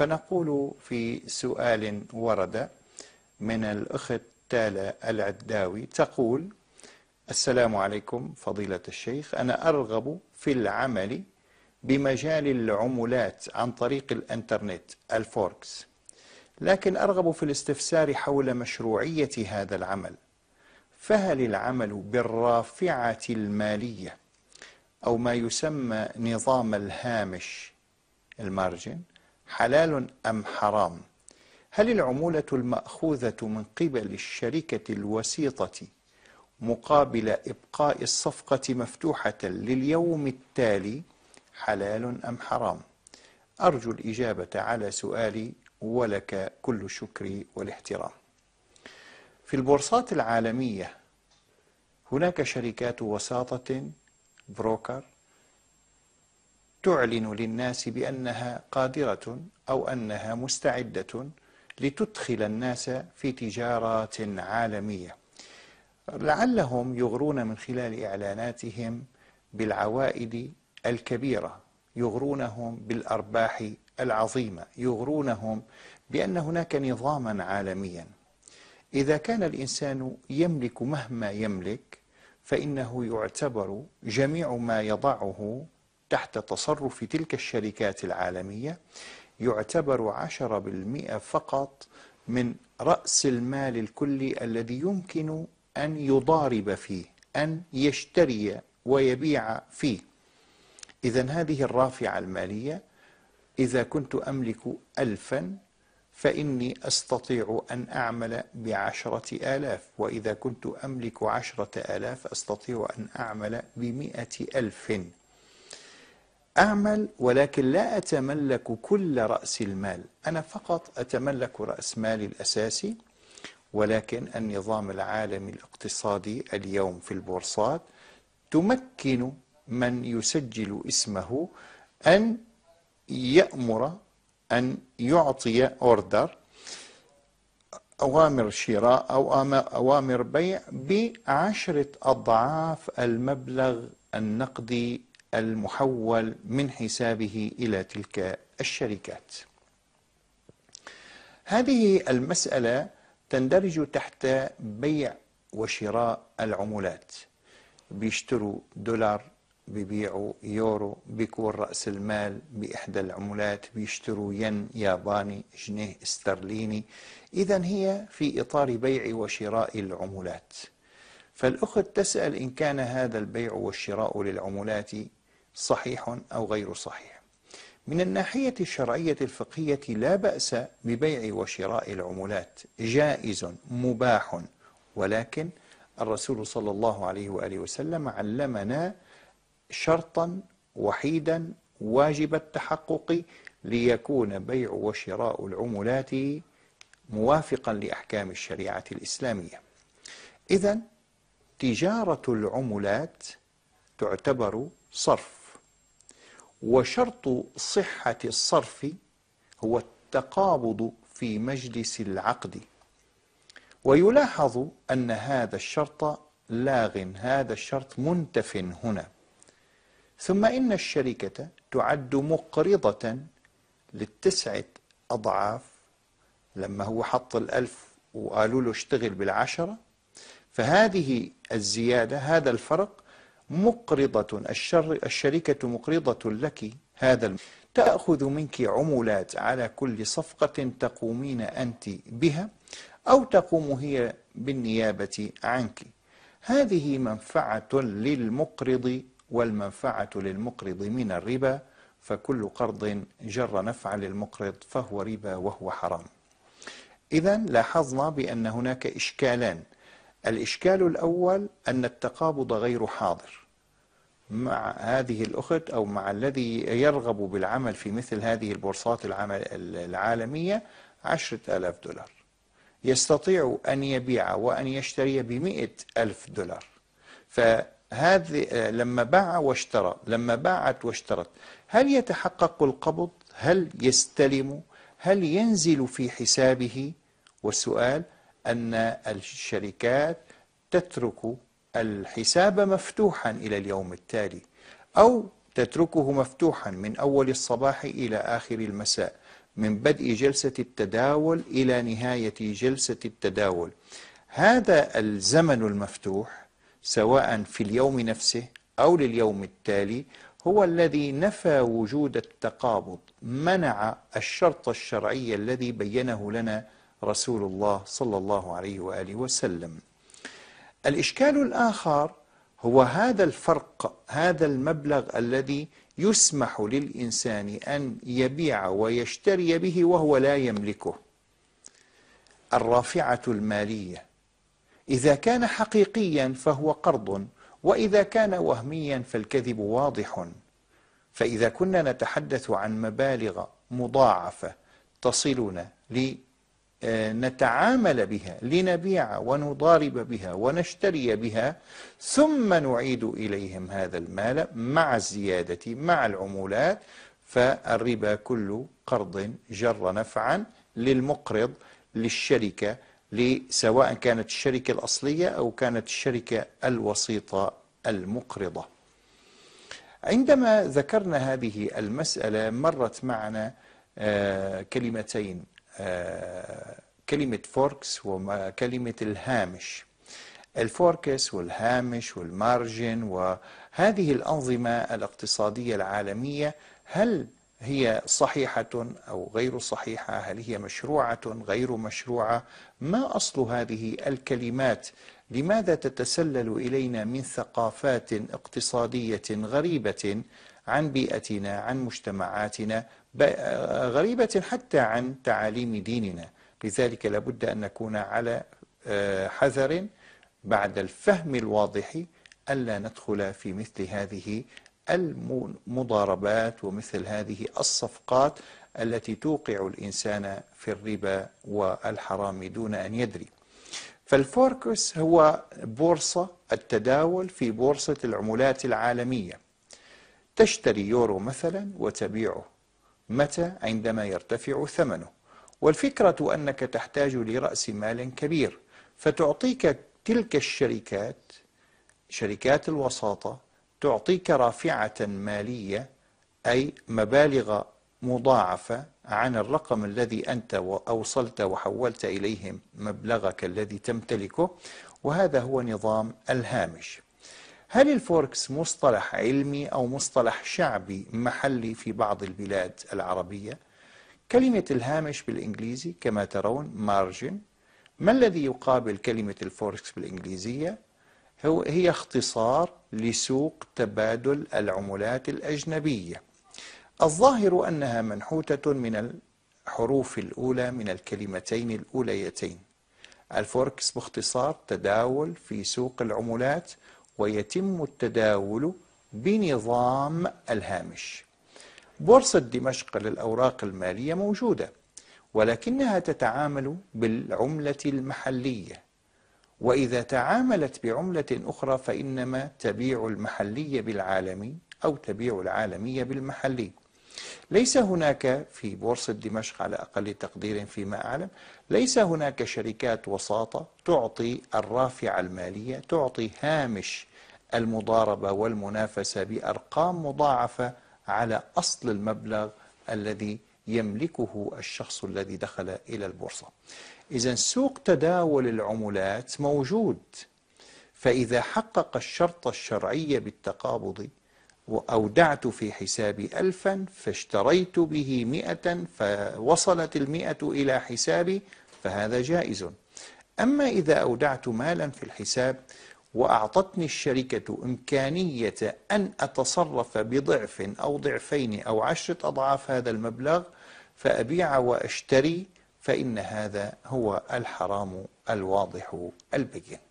فنقول في سؤال ورد من الأخت تالا العداوي تقول السلام عليكم فضيلة الشيخ أنا أرغب في العمل بمجال العملات عن طريق الانترنت الفوركس لكن أرغب في الاستفسار حول مشروعية هذا العمل فهل العمل بالرافعة المالية أو ما يسمى نظام الهامش المارجن حلال أم حرام هل العمولة المأخوذة من قبل الشركة الوسيطة مقابل إبقاء الصفقة مفتوحة لليوم التالي حلال أم حرام أرجو الإجابة على سؤالي ولك كل الشكر والاحترام في البورصات العالمية هناك شركات وساطة بروكر تعلن للناس بأنها قادرة أو أنها مستعدة لتدخل الناس في تجارات عالمية لعلهم يغرون من خلال إعلاناتهم بالعوائد الكبيرة يغرونهم بالأرباح العظيمة يغرونهم بأن هناك نظاما عالميا إذا كان الإنسان يملك مهما يملك فإنه يعتبر جميع ما يضعه تحت تصرف تلك الشركات العالمية يعتبر 10% فقط من رأس المال الكلي الذي يمكن أن يضارب فيه أن يشتري ويبيع فيه إذا هذه الرافعة المالية إذا كنت أملك ألفا فإني أستطيع أن أعمل بعشرة آلاف وإذا كنت أملك عشرة آلاف أستطيع أن أعمل بمئة ألف أعمل ولكن لا أتملك كل رأس المال أنا فقط أتملك رأس مالي الأساسي ولكن النظام العالمي الاقتصادي اليوم في البورصات تمكن من يسجل اسمه أن يأمر أن يعطي أوردر أوامر شراء أو أوامر بيع بعشرة أضعاف المبلغ النقدي المحول من حسابه إلى تلك الشركات هذه المسألة تندرج تحت بيع وشراء العملات بيشتروا دولار بيبيعوا يورو بيكون رأس المال بإحدى العملات بيشتروا ين ياباني جنيه استرليني إذا هي في إطار بيع وشراء العملات فالأخت تسأل إن كان هذا البيع والشراء للعملات صحيح أو غير صحيح من الناحية الشرعية الفقهية لا بأس ببيع وشراء العملات جائز مباح ولكن الرسول صلى الله عليه وآله وسلم علمنا شرطا وحيدا واجب التحقق ليكون بيع وشراء العملات موافقا لأحكام الشريعة الإسلامية إذا تجارة العملات تعتبر صرف وشرط صحة الصرف هو التقابض في مجلس العقد ويلاحظ أن هذا الشرط لاغ هذا الشرط منتف هنا ثم إن الشركة تعد مقرضة للتسعة أضعاف لما هو حط الألف وقالوا له اشتغل بالعشرة فهذه الزيادة هذا الفرق مقرضة الشر الشركة مقرضة لك هذا تأخذ منك عمولات على كل صفقة تقومين أنت بها أو تقوم هي بالنيابة عنك هذه منفعة للمقرض والمنفعة للمقرض من الربا فكل قرض جر نفعا للمقرض فهو ربا وهو حرام إذا لاحظنا بأن هناك إشكالان الإشكال الأول أن التقابض غير حاضر مع هذه الأخت أو مع الذي يرغب بالعمل في مثل هذه البورصات العالمية عشرة ألاف دولار يستطيع أن يبيع وأن يشتري بمئة ألف دولار فهذه لما باع واشترى لما باعت واشترت هل يتحقق القبض هل يستلم هل ينزل في حسابه والسؤال أن الشركات تترك الحساب مفتوحا إلى اليوم التالي أو تتركه مفتوحا من أول الصباح إلى آخر المساء من بدء جلسة التداول إلى نهاية جلسة التداول هذا الزمن المفتوح سواء في اليوم نفسه أو لليوم التالي هو الذي نفى وجود التقابض منع الشرط الشرعي الذي بينه لنا رسول الله صلى الله عليه واله وسلم. الاشكال الاخر هو هذا الفرق هذا المبلغ الذي يسمح للانسان ان يبيع ويشتري به وهو لا يملكه. الرافعه الماليه اذا كان حقيقيا فهو قرض واذا كان وهميا فالكذب واضح. فاذا كنا نتحدث عن مبالغ مضاعفه تصلنا ل آه، نتعامل بها لنبيع ونضارب بها ونشتري بها ثم نعيد إليهم هذا المال مع الزيادة مع العمولات فالربا كل قرض جر نفعا للمقرض للشركة سواء كانت الشركة الأصلية أو كانت الشركة الوسيطة المقرضة عندما ذكرنا هذه المسألة مرت معنا آه، كلمتين كلمة فوركس وكلمة الهامش الفوركس والهامش والمارجن وهذه الأنظمة الاقتصادية العالمية هل هي صحيحة أو غير صحيحة هل هي مشروعة غير مشروعة ما أصل هذه الكلمات لماذا تتسلل إلينا من ثقافات اقتصادية غريبة عن بيئتنا عن مجتمعاتنا آه، غريبة حتى عن تعاليم ديننا لذلك لابد أن نكون على آه، حذر بعد الفهم الواضح ألا ندخل في مثل هذه المضاربات ومثل هذه الصفقات التي توقع الإنسان في الربا والحرام دون أن يدري فالفوركس هو بورصة التداول في بورصة العملات العالمية تشتري يورو مثلا وتبيعه متى عندما يرتفع ثمنه والفكرة أنك تحتاج لرأس مال كبير فتعطيك تلك الشركات شركات الوساطة تعطيك رافعة مالية أي مبالغ مضاعفة عن الرقم الذي أنت أوصلت وحولت إليهم مبلغك الذي تمتلكه وهذا هو نظام الهامش هل الفوركس مصطلح علمي أو مصطلح شعبي محلي في بعض البلاد العربية؟ كلمة الهامش بالإنجليزي كما ترون مارجن ما الذي يقابل كلمة الفوركس بالإنجليزية؟ هو هي اختصار لسوق تبادل العملات الأجنبية الظاهر أنها منحوتة من الحروف الأولى من الكلمتين الأوليتين الفوركس باختصار تداول في سوق العملات ويتم التداول بنظام الهامش بورصة دمشق للأوراق المالية موجودة ولكنها تتعامل بالعملة المحلية وإذا تعاملت بعملة أخرى فإنما تبيع المحلية بالعالمي أو تبيع العالمية بالمحلي ليس هناك في بورصة دمشق على أقل تقدير فيما أعلم ليس هناك شركات وساطة تعطي الرافعة المالية تعطي هامش المضاربة والمنافسة بأرقام مضاعفة على أصل المبلغ الذي يملكه الشخص الذي دخل إلى البورصة إذا سوق تداول العملات موجود فإذا حقق الشرط الشرعي بالتقابض وأودعت في حسابي ألفا فاشتريت به مئة فوصلت المئة إلى حسابي فهذا جائز أما إذا أودعت مالا في الحساب وأعطتني الشركة إمكانية أن أتصرف بضعف أو ضعفين أو عشرة أضعاف هذا المبلغ فأبيع وأشتري فإن هذا هو الحرام الواضح البين